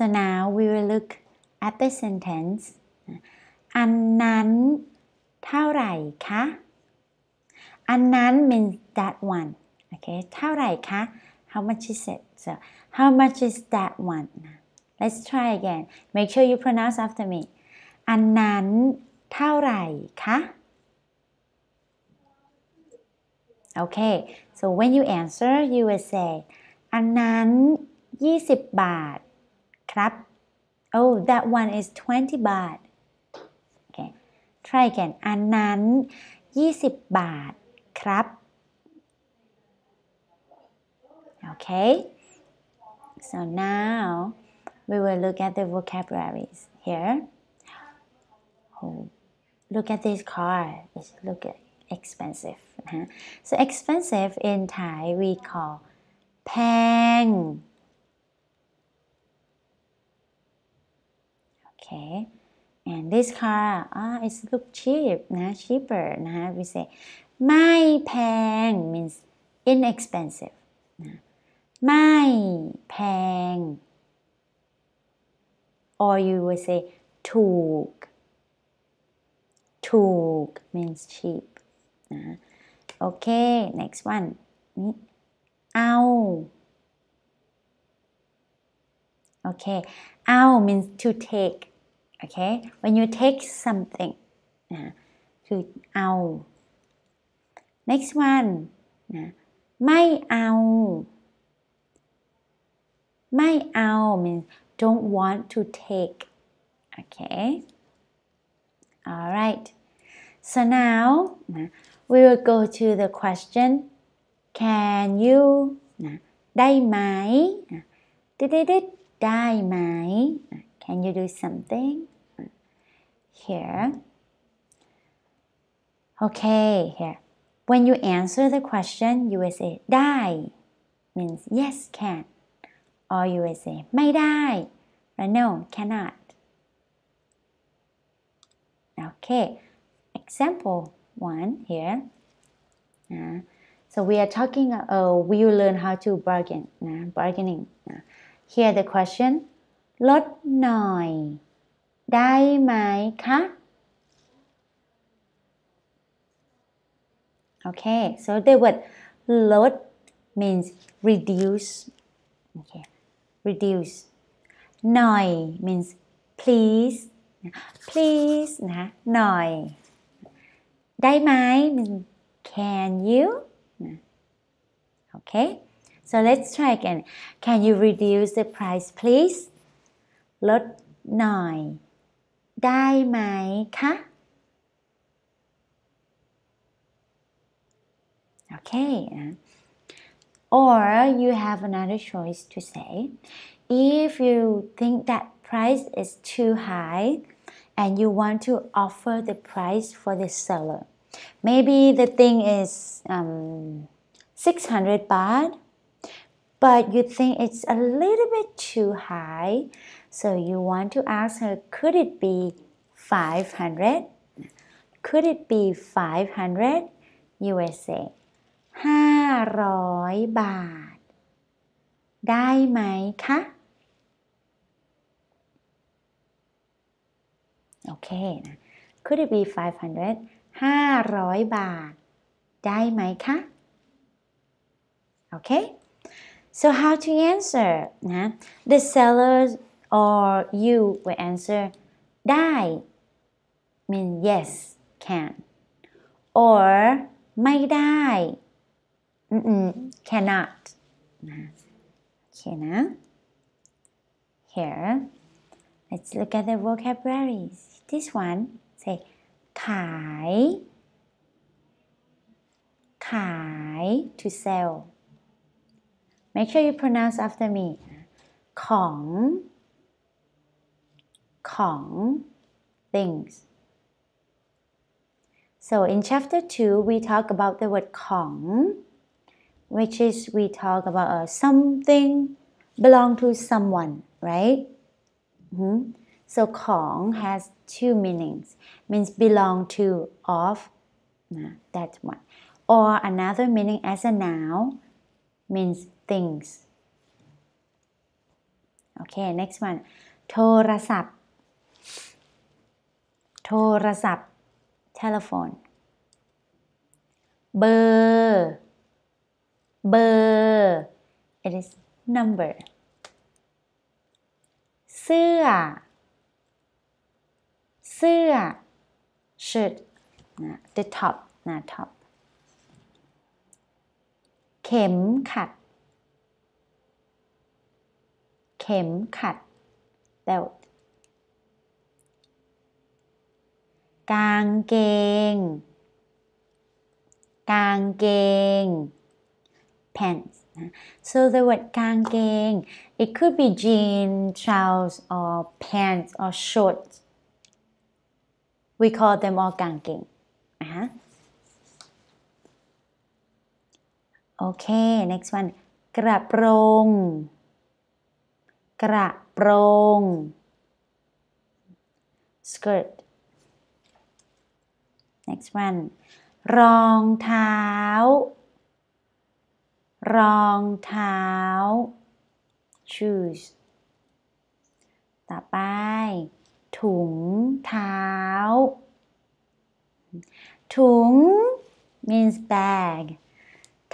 So now we will look at the sentence อันนั้นเท่าไหร่คะ อันนั้น means that one okay เท่าไหร่คะ how much is it so how much is that one let's try again make sure you pronounce after me อันนั้นเท่าไหร่คะ okay so when you answer you will say อันนั้น20ครับ oh that one is 20 baht okay try again อันนั้น20 okay so now we will look at the vocabularies here oh, look at this car it's look at expensive uh-huh. so expensive in Thai we call แพง okay and this car ah it's look cheap nah, cheaper nah. we say ไม่แพง means inexpensive นะไม่แพง or you would say ถูกถูก means cheap okay next one นี่เอา okay เอา means to take okay when you take something นะคือเอา uh, next one นะไม่เอาไม่เอา uh, means don't want to take okay alright so now นะ uh, we will go to the question can you นะได้ไหมนะได้ได้ได้ไหม can you do something? Here. Okay, here. When you answer the question, you will say "ได้" means yes, can. Or you will say ไม่ได้และ no, cannot. Okay, example one here. Uh, so we are talking, uh, we oh, will learn how to bargain, uh, bargaining. Uh, here the question, ลดหน่อย Okay so the word ลด means reduce okay reduce หน่อย means please please นะหน่อย ได้ไหม means can you okay so let's try again can you reduce the price please ลดหน่อย okay or you have another choice to say if you think that price is too high and you want to offer the price for the seller maybe the thing is um, 600 baht but you think it's a little bit too high so you want to ask her, could it be 500? Could it be 500? USA? will say 500บาทได้ไหมคะ Could it be 500 500บาทได้ไหมคะ Okay so how to answer นะ The seller or you will answer ได้ mean yes can or dai cannot now here let's look at the vocabularies this one say ขาย ขาย to sell make sure you pronounce after me ของ Kong, things. So in chapter 2, we talk about the word Kong, which is we talk about uh, something belong to someone, right? Mm -hmm. So Kong has two meanings, means belong to, of, nah, that one. Or another meaning as a noun means things. Okay, next one. โทรศัพท์โทรศัพท์ telephone เบอร์ เบอร์ it is number เสื้อ เสื้อ shirt นะ the top นะ top เข็มขัด เข็มขัด belt กางเกงกางเกง pants so the word กางเกง it could be jeans trousers or pants or shorts we call them all กางเกงนะฮะ uh-huh. okay next one กระโปรงกระโปรง skirt next one รองเท้า รองเท้า shoes ต่อไปถุงเท้า ถุง means bag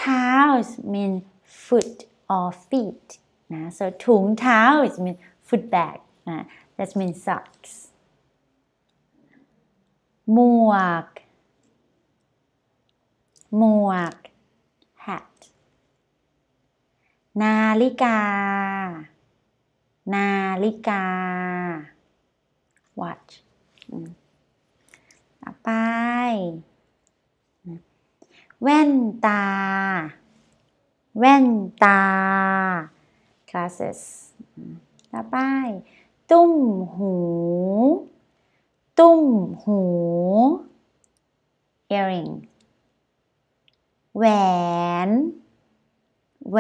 tiles mean foot or feet นะ so ถุงเท้า i s mean foot bag นะ that means socks หมวกหมวก hat นาฬิกา นาฬิกา watch ต่อไป แว่นตา แว่นตา glasses ต่อไป ตุ้มหู ตุ้มหู earring แหวน แหว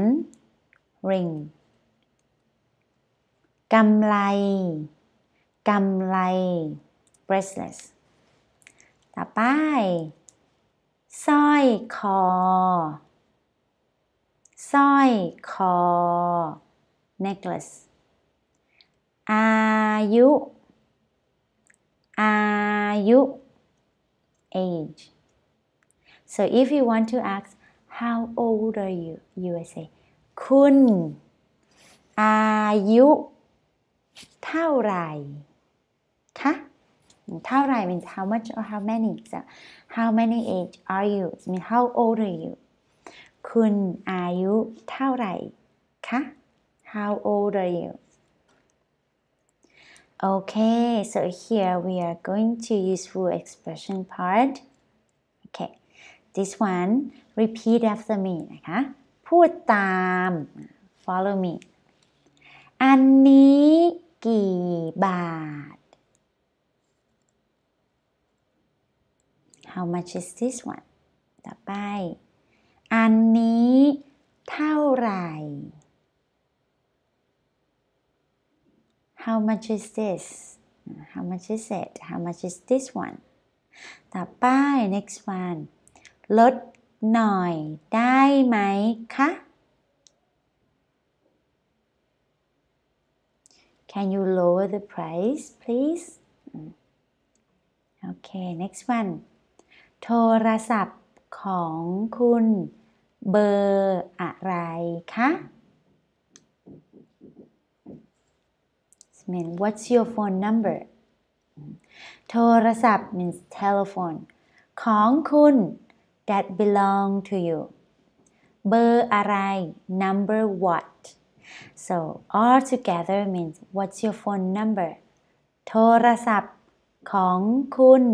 น ring กำไล กำไล bracelet ต่อไปสร้อยคอ สร้อยคอ necklace อายุ อายุ age So if you want to ask, how old are you? You will say, คุณอายุเท่าไหร่คะเท่าไหร่ means how much or how many so how many age are you it means how old are you คุณอายุเท่าไหร่คะ how old are you okay so here we are going to use full expression part okay this one repeat after me นะคะ พูดตาม follow me อันนี้กี่บาท how much is this one ต่อไป อันนี้เท่าไหร่ how much is this how much is it how much is this one ต่อไป next one ลดหน่อยได้ไหมคะ Can you lower the price please Okay next one โทรศัพท์ของคุณ เบอร์อะไรคะ mean what's your phone number โทรศัพท์ means telephone ของคุณ that belong to you เบอร์อะไร number what so all together means what's your phone number โทรศัพท์ของคุณ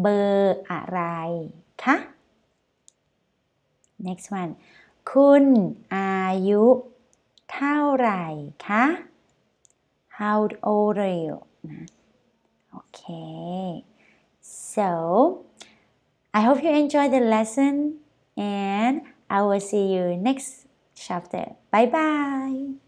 เบอร์อะไรคะ next one Ka how old are you hmm. okay so I hope you enjoy the lesson and I will see you next chapter. Bye bye.